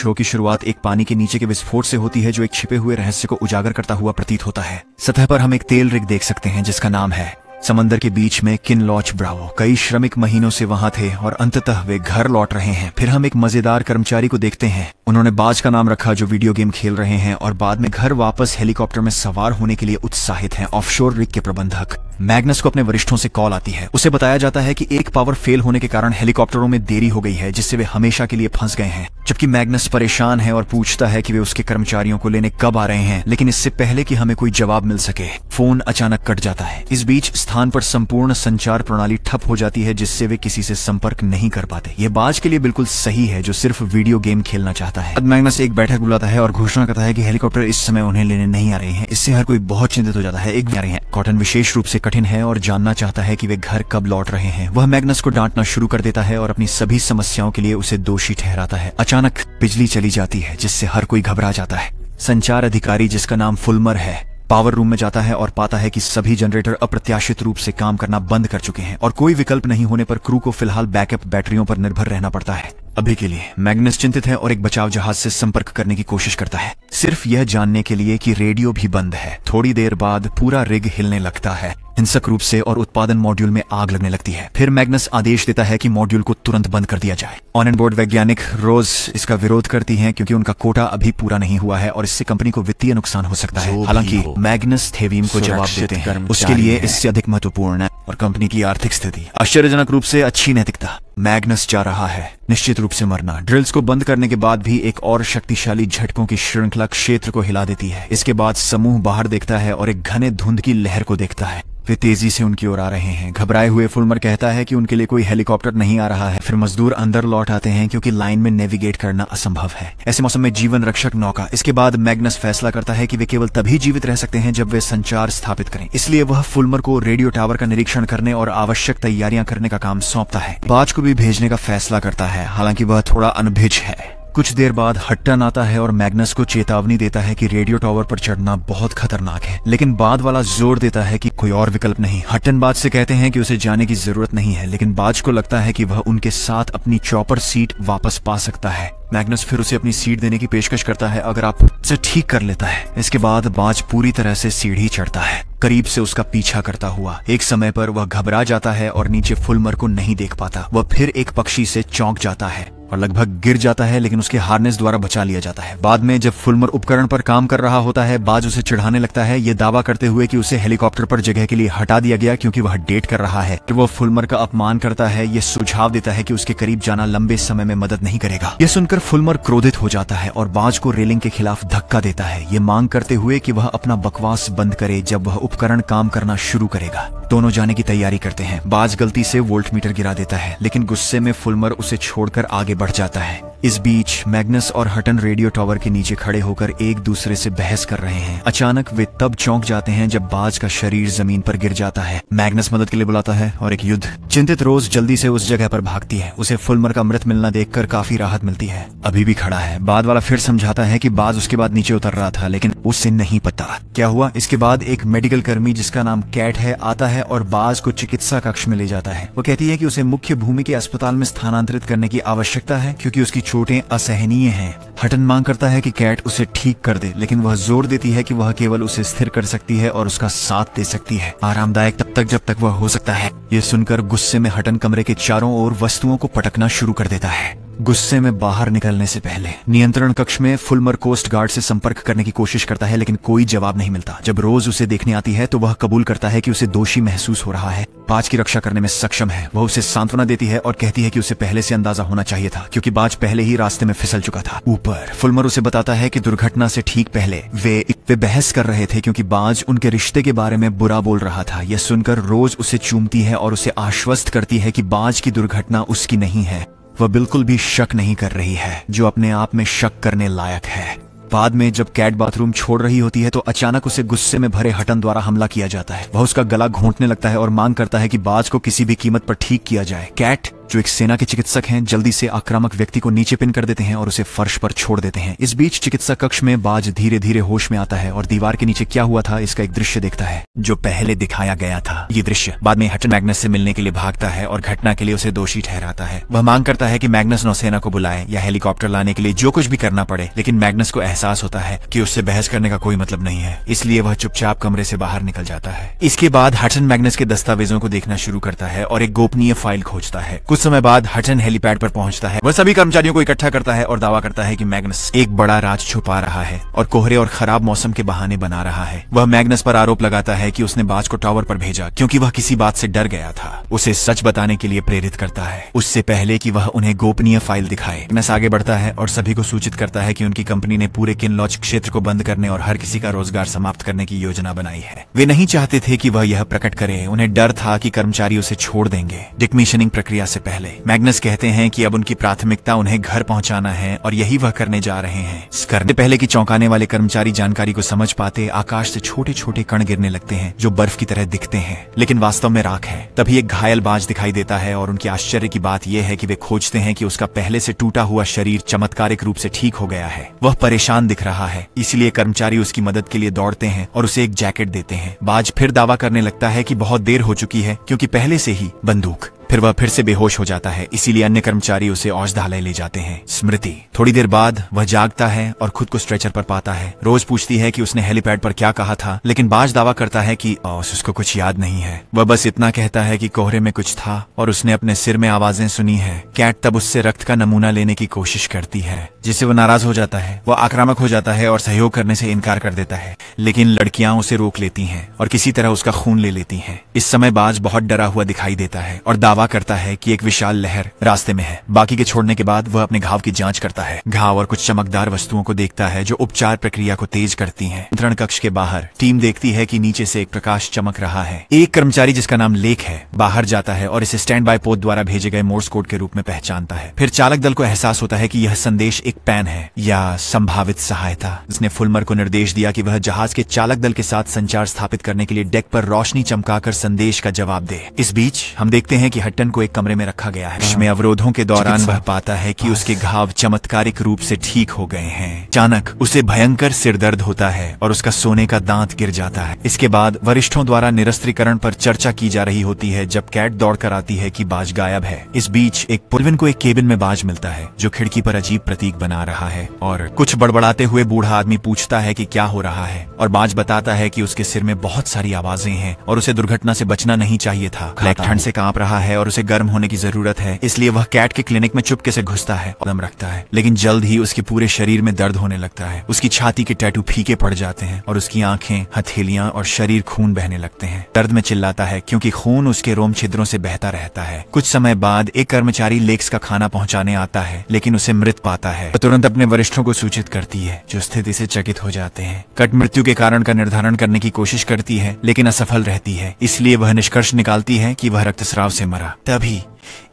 Show की शुरुआत एक पानी के नीचे के विस्फोट से होती है जो एक छिपे हुए रहस्य को उजागर करता हुआ प्रतीत होता है सतह पर हम एक तेल रिग देख सकते हैं जिसका नाम है समंदर के बीच में किन लॉच ब्रावो कई श्रमिक महीनों से वहां थे और अंततः वे घर लौट रहे हैं फिर हम एक मजेदार कर्मचारी को देखते हैं उन्होंने बाज का नाम रखा जो वीडियो गेम खेल रहे हैं और बाद में घर वापस हेलीकॉप्टर में सवार होने के लिए उत्साहित हैं ऑफशोर रिक के प्रबंधक मैग्नस को अपने वरिष्ठों से कॉल आती है उसे बताया जाता है कि एक पावर फेल होने के कारण हेलीकॉप्टरों में देरी हो गई है जिससे वे हमेशा के लिए फंस गए हैं जबकि मैग्नस परेशान है और पूछता है कि वे उसके कर्मचारियों को लेने कब आ रहे हैं लेकिन इससे पहले कि हमें कोई जवाब मिल सके फोन अचानक कट जाता है इस बीच स्थान पर संपूर्ण संचार प्रणाली ठप हो जाती है जिससे वे किसी से संपर्क नहीं कर पाते ये बाज के लिए बिल्कुल सही है जो सिर्फ वीडियो गेम खेलना चाहता है मैग्नस एक बैठक बुलाता है और घोषणा करता है की हेलीकॉप्टर इस समय उन्हें लेने नहीं आ रहे हैं इससे हर कोई बहुत चिंतित हो जाता है एक कॉटन विशेष रूप से कठिन है और जानना चाहता है कि वे घर कब लौट रहे हैं वह मैग्नस को डांटना शुरू कर देता है और अपनी सभी समस्याओं के लिए उसे दोषी ठहराता है अचानक बिजली चली जाती है जिससे हर कोई घबरा जाता है संचार अधिकारी जिसका नाम फुलमर है पावर रूम में जाता है और पाता है कि सभी जनरेटर अप्रत्याशित रूप से काम करना बंद कर चुके हैं और कोई विकल्प नहीं होने पर क्रू को फिलहाल बैकअप बैटरियों पर निर्भर रहना पड़ता है अभी के लिए मैग्नस चिंतित है और एक बचाव जहाज से संपर्क करने की कोशिश करता है सिर्फ यह जानने के लिए कि रेडियो भी बंद है थोड़ी देर बाद पूरा रिग हिलने लगता है हिंसक रूप से और उत्पादन मॉड्यूल में आग लगने लगती है फिर मैग्नस आदेश देता है कि मॉड्यूल को तुरंत बंद कर दिया जाए ऑन एंड बोर्ड वैज्ञानिक रोज इसका विरोध करती हैं क्योंकि उनका कोटा अभी पूरा नहीं हुआ है और इससे कंपनी को वित्तीय नुकसान हो सकता है हालांकि मैग्नस थेवीम को जवाब देते हैं उसके लिए इससे अधिक महत्वपूर्ण है और कंपनी की आर्थिक स्थिति आश्चर्यजनक रूप से अच्छी नैतिकता मैग्नस जा रहा है निश्चित रूप से मरना ड्रिल्स को बंद करने के बाद भी एक और शक्तिशाली झटकों की श्रृंखला क्षेत्र को हिला देती है इसके बाद समूह बाहर देखता है और एक घने धुंध की लहर को देखता है वे तेजी से उनकी ओर आ रहे हैं घबराए हुए फुलमर कहता है कि उनके लिए कोई हेलीकॉप्टर नहीं आ रहा है फिर मजदूर अंदर लौट आते हैं क्योंकि लाइन में नेविगेट करना असंभव है ऐसे मौसम में जीवन रक्षक नौका इसके बाद मैग्नस फैसला करता है कि वे केवल तभी जीवित रह सकते हैं जब वे संचार स्थापित करें इसलिए वह फुलमर को रेडियो टावर का निरीक्षण करने और आवश्यक तैयारियां करने का काम सौंपता है बाज को भी भेजने का फैसला करता है हालांकि वह थोड़ा अनभिज है कुछ देर बाद हट्टन आता है और मैग्नस को चेतावनी देता है कि रेडियो टावर पर चढ़ना बहुत खतरनाक है लेकिन बाद वाला जोर देता है कि कोई और विकल्प नहीं हट्टन बाज से कहते हैं कि उसे जाने की जरूरत नहीं है लेकिन बाज को लगता है कि वह उनके साथ अपनी चॉपर सीट वापस पा सकता है मैग्नस फिर उसे अपनी सीट देने की पेशकश करता है अगर आप उसे ठीक कर लेता है इसके बाद बाज पूरी तरह से सीढ़ी चढ़ता है करीब से उसका पीछा करता हुआ एक समय पर वह घबरा जाता है और नीचे फुलमर को नहीं देख पाता वह फिर एक पक्षी से चौंक जाता है और लगभग गिर जाता है लेकिन उसके हार्नेस द्वारा बचा लिया जाता है बाद में जब फुलमर उपकरण पर काम कर रहा होता है बाज उसे चिढ़ाने लगता है ये दावा करते हुए कि उसे हेलीकॉप्टर पर जगह के लिए हटा दिया गया क्योंकि वह डेट कर रहा है कि वह फुलमर का अपमान करता है ये सुझाव देता है कि उसके करीब जाना लंबे समय में मदद नहीं करेगा ये सुनकर फुलमर क्रोधित हो जाता है और बाज को रेलिंग के खिलाफ धक्का देता है ये मांग करते हुए कि वह अपना बकवास बंद करे जब वह उपकरण काम करना शुरू करेगा दोनों जाने की तैयारी करते हैं बाज गलती से वोल्ट मीटर गिरा देता है लेकिन गुस्से में फुलमर उसे छोड़कर आगे बढ़ जाता है इस बीच मैग्नस और हटन रेडियो टावर के नीचे खड़े होकर एक दूसरे से बहस कर रहे हैं अचानक वे तब चौंक जाते हैं जब बाज का शरीर जमीन पर गिर जाता है मैग्नस मदद के लिए बुलाता है और एक युद्ध चिंतित रोज जल्दी से उस जगह पर भागती है उसे फुलमर का मृत मिलना देख काफी राहत मिलती है अभी भी खड़ा है बाद वाला फिर समझाता है की बाज उसके बाद नीचे उतर रहा था लेकिन उससे नहीं पता क्या हुआ इसके बाद एक मेडिकल कर्मी जिसका नाम कैट है आता है और बाज को चिकित्सा कक्ष में ले जाता है वो कहती है की उसे मुख्य भूमि के अस्पताल में स्थानांतरित करने की आवश्यकता है क्यूँकी उसकी चोटें असहनीय हैं हटन मांग करता है कि कैट उसे ठीक कर दे लेकिन वह जोर देती है कि वह केवल उसे स्थिर कर सकती है और उसका साथ दे सकती है आरामदायक तब तक जब तक वह हो सकता है ये सुनकर गुस्से में हटन कमरे के चारों ओर वस्तुओं को पटकना शुरू कर देता है गुस्से में बाहर निकलने से पहले नियंत्रण कक्ष में फुलमर कोस्ट गार्ड से संपर्क करने की कोशिश करता है लेकिन कोई जवाब नहीं मिलता जब रोज उसे देखने आती है तो वह कबूल करता है कि उसे दोषी महसूस हो रहा है बाज की रक्षा करने में सक्षम है वह उसे सांत्वना देती है और कहती है कि उसे पहले से अंदाजा होना चाहिए था क्योंकि बाज पहले ही रास्ते में फिसल चुका था ऊपर फुलमर उसे बताता है कि दुर्घटना से ठीक पहले वे वे बहस कर रहे थे क्योंकि बाज उनके रिश्ते के बारे में बुरा बोल रहा था यह सुनकर रोज उसे चूमती है और उसे आश्वस्त करती है कि बाज की दुर्घटना उसकी नहीं है वह बिल्कुल भी शक नहीं कर रही है जो अपने आप में शक करने लायक है बाद में जब कैट बाथरूम छोड़ रही होती है तो अचानक उसे गुस्से में भरे हटन द्वारा हमला किया जाता है वह उसका गला घोंटने लगता है और मांग करता है कि बाज को किसी भी कीमत पर ठीक किया जाए कैट जो एक सेना के चिकित्सक हैं जल्दी से आक्रामक व्यक्ति को नीचे पिन कर देते हैं और उसे फर्श पर छोड़ देते हैं इस बीच चिकित्सा कक्ष में बाज धीरे धीरे होश में आता है और दीवार के नीचे क्या हुआ था इसका एक दृश्य देखता है जो पहले दिखाया गया था ये दृश्य बाद में हटन मैग्नस से मिलने के लिए भागता है और घटना के लिए उसे दोषी ठहराता है वह मांग करता है की मैग्नस नौसेना को बुलाए या हेलीकॉप्टर लाने के लिए जो कुछ भी करना पड़े लेकिन मैग्नस को एहसास होता है की उससे बहस करने का कोई मतलब नहीं है इसलिए वह चुपचाप कमरे से बाहर निकल जाता है इसके बाद हटन मैग्नस के दस्तावेजों को देखना शुरू करता है और एक गोपनीय फाइल खोजता है कुछ कुछ समय बाद हटन हेलीपैड पर पहुंचता है वह सभी कर्मचारियों को इकट्ठा करता है और दावा करता है कि मैग्नस एक बड़ा राज छुपा रहा है और कोहरे और खराब मौसम के बहाने बना रहा है वह मैग्नस पर आरोप लगाता है कि उसने बाज को टावर पर भेजा क्योंकि वह किसी बात से डर गया था उसे सच बताने के लिए प्रेरित करता है उससे पहले की वह उन्हें गोपनीय फाइल दिखाए मैग्नस आगे बढ़ता है और सभी को सूचित करता है की उनकी कंपनी ने पूरे लॉज क्षेत्र को बंद करने और हर किसी का रोजगार समाप्त करने की योजना बनाई है वे नहीं चाहते थे कि वह यह प्रकट करे उन्हें डर था कि कर्मचारी उसे छोड़ देंगे डिकमिशनिंग प्रक्रिया से पहले मैग्नस कहते हैं कि अब उनकी प्राथमिकता उन्हें घर पहुंचाना है और यही वह करने जा रहे हैं करने पहले की चौंकाने वाले कर्मचारी जानकारी को समझ पाते आकाश से छोटे छोटे कण गिरने लगते हैं जो बर्फ की तरह दिखते हैं लेकिन वास्तव में राख है तभी एक घायल बाज दिखाई देता है और उनके आश्चर्य की बात यह है कि वे खोजते हैं कि उसका पहले से टूटा हुआ शरीर चमत्कारिक रूप से ठीक हो गया है वह परेशान दिख रहा है इसलिए कर्मचारी उसकी मदद के लिए दौड़ते हैं और उसे एक जैकेट देते हैं बाज फिर दावा करने लगता है कि बहुत देर हो चुकी है क्योंकि पहले से ही बंदूक फिर वह फिर से बेहोश हो जाता है इसीलिए अन्य कर्मचारी उसे औषधालय ले जाते हैं स्मृति थोड़ी देर बाद वह जागता है और खुद को स्ट्रेचर पर पाता है रोज पूछती है कि उसने हेलीपैड पर क्या कहा था लेकिन बाज दावा करता है कि उसको कुछ याद नहीं है वह बस इतना कहता है कि कोहरे में कुछ था और उसने अपने सिर में आवाजें सुनी है कैट तब उससे रक्त का नमूना लेने की कोशिश करती है जिससे वो नाराज हो जाता है वह आक्रामक हो जाता है और सहयोग करने से इनकार कर देता है लेकिन लड़कियां उसे रोक लेती हैं और किसी तरह उसका खून ले लेती हैं इस समय बाज बहुत डरा हुआ दिखाई देता है और दावा दावा करता है कि एक विशाल लहर रास्ते में है बाकी के छोड़ने के बाद वह अपने घाव की जांच करता है घाव और कुछ चमकदार वस्तुओं को देखता है जो उपचार प्रक्रिया को तेज करती है नियंत्रण कक्ष के बाहर टीम देखती है की नीचे से एक प्रकाश चमक रहा है एक कर्मचारी जिसका नाम लेख है बाहर जाता है और इसे स्टैंड बाय पोत द्वारा भेजे गए मोर्स कोड के रूप में पहचानता है फिर चालक दल को एहसास होता है की यह संदेश एक पैन है या संभावित सहायता इसने फुलमर को निर्देश दिया की वह जहाज के चालक दल के साथ संचार स्थापित करने के लिए डेक पर रोशनी चमकाकर संदेश का जवाब दे इस बीच हम देखते हैं कि हट्टन को एक कमरे में रखा गया है इसमें हाँ। अवरोधों के दौरान वह पाता है कि हाँ। उसके घाव चमत्कारिक रूप से ठीक हो गए हैं अचानक उसे भयंकर सिरदर्द होता है और उसका सोने का दांत गिर जाता है इसके बाद वरिष्ठों द्वारा निरस्त्रीकरण पर चर्चा की जा रही होती है जब कैट दौड़ कर आती है की बाज गायब है इस बीच एक पुलविन को एक केबिन में बाज मिलता है जो खिड़की पर अजीब प्रतीक बना रहा है और कुछ बड़बड़ाते हुए बूढ़ा आदमी पूछता है की क्या हो रहा है और बाज बताता है की उसके सिर में बहुत सारी आवाजें हैं और उसे दुर्घटना से बचना नहीं चाहिए था ठंड से कांप रहा है और उसे गर्म होने की जरूरत है इसलिए वह कैट के क्लिनिक में चुपके से घुसता है दम रखता है लेकिन जल्द ही उसके पूरे शरीर में दर्द होने लगता है उसकी छाती के टैटू फीके पड़ जाते हैं और उसकी आंखें हथेलियां और शरीर खून बहने लगते हैं दर्द में चिल्लाता है क्योंकि खून उसके रोम छिद्रों से बहता रहता है कुछ समय बाद एक कर्मचारी लेक्स का खाना पहुंचाने आता है लेकिन उसे मृत पाता है तुरंत अपने वरिष्ठों को सूचित करती है जो स्थिति से चकित हो जाते हैं कट मृत्यु के कारण का निर्धारण करने की कोशिश करती है लेकिन असफल रहती है इसलिए वह निष्कर्ष निकालती है कि वह रक्तस्राव से मरा तभी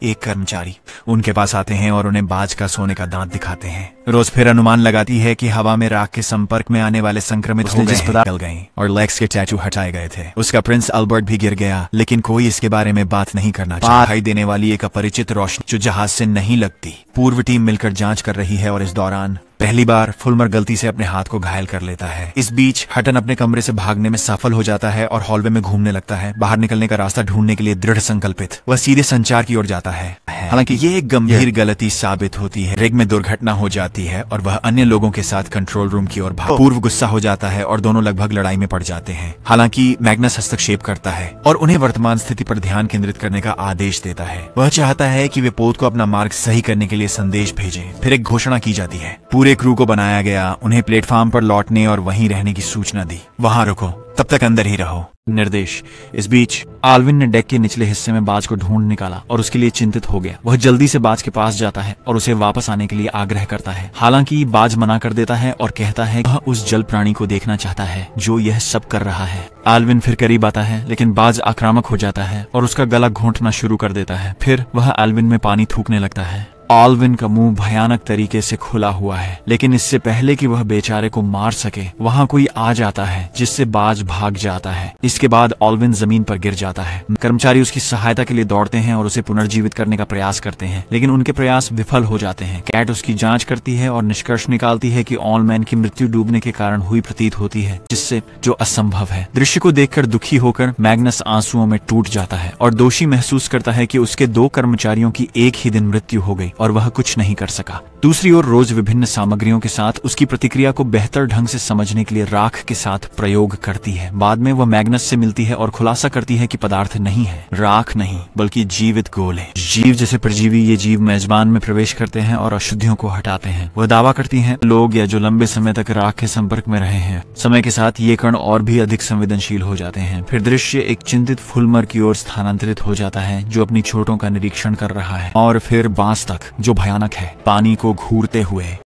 एक कर्मचारी उनके पास आते हैं और उन्हें बाज का सोने का दांत दिखाते हैं रोज फिर अनुमान लगाती है कि हवा में राख के संपर्क में आने वाले संक्रमित हो गए और लेग्स के टैचू हटाए गए थे उसका प्रिंस अल्बर्ट भी गिर गया लेकिन कोई इसके बारे में बात नहीं करना दिखाई देने वाली एक अपरिचित रोशनी जो जहाज से नहीं लगती पूर्व टीम मिलकर जांच कर रही है और इस दौरान पहली बार फुलमर गलती से अपने हाथ को घायल कर लेता है इस बीच हटन अपने कमरे से भागने में सफल हो जाता है और हॉलवे में घूमने लगता है बाहर निकलने का रास्ता ढूंढने के लिए दृढ़ संकल्पित वह सीधे संचार की ओर पड़ जाता है हालांकि ये एक गंभीर गलती साबित होती है रेग में दुर्घटना हो जाती है और वह अन्य लोगों के साथ कंट्रोल रूम की ओर oh. पूर्व गुस्सा हो जाता है और दोनों लगभग लड़ाई में पड़ जाते हैं हालांकि मैग्नस हस्तक्षेप करता है और उन्हें वर्तमान स्थिति पर ध्यान केंद्रित करने का आदेश देता है वह चाहता है कि वे पोत को अपना मार्ग सही करने के लिए संदेश भेजे फिर एक घोषणा की जाती है पूरे क्रू को बनाया गया उन्हें प्लेटफॉर्म पर लौटने और वहीं रहने की सूचना दी वहां रुको तब तक अंदर ही रहो निर्देश इस बीच आलविन ने डेक के निचले हिस्से में बाज को ढूंढ निकाला और उसके लिए चिंतित हो गया वह जल्दी से बाज के पास जाता है और उसे वापस आने के लिए आग्रह करता है हालांकि बाज मना कर देता है और कहता है वह उस जल प्राणी को देखना चाहता है जो यह सब कर रहा है आलविन फिर करीब आता है लेकिन बाज आक्रामक हो जाता है और उसका गला घोटना शुरू कर देता है फिर वह आलविन में पानी थूकने लगता है ऑलविन का मुंह भयानक तरीके से खुला हुआ है लेकिन इससे पहले कि वह बेचारे को मार सके वहाँ कोई आ जाता है जिससे बाज भाग जाता है इसके बाद ऑलविन जमीन पर गिर जाता है कर्मचारी उसकी सहायता के लिए दौड़ते हैं और उसे पुनर्जीवित करने का प्रयास करते हैं लेकिन उनके प्रयास विफल हो जाते हैं कैट उसकी जाँच करती है और निष्कर्ष निकालती है की ऑलमैन की मृत्यु डूबने के कारण हुई प्रतीत होती है जिससे जो असंभव है दृश्य को देखकर दुखी होकर मैग्नस आंसुओं में टूट जाता है और दोषी महसूस करता है की उसके दो कर्मचारियों की एक ही दिन मृत्यु हो गई और वह कुछ नहीं कर सका दूसरी ओर रोज विभिन्न सामग्रियों के साथ उसकी प्रतिक्रिया को बेहतर ढंग से समझने के लिए राख के साथ प्रयोग करती है बाद में वह मैग्नस से मिलती है और खुलासा करती है कि पदार्थ नहीं है राख नहीं बल्कि जीवित गोल है जीव जैसे परजीवी ये जीव मेजबान में प्रवेश करते हैं और अशुद्धियों को हटाते हैं वह दावा करती है लोग या जो लंबे समय तक राख के संपर्क में रहे हैं समय के साथ ये कण और भी अधिक संवेदनशील हो जाते हैं फिर दृश्य एक चिंतित फुलमर की ओर स्थानांतरित हो जाता है जो अपनी छोटों का निरीक्षण कर रहा है और फिर बांस तक जो भयानक है पानी को घूरते हुए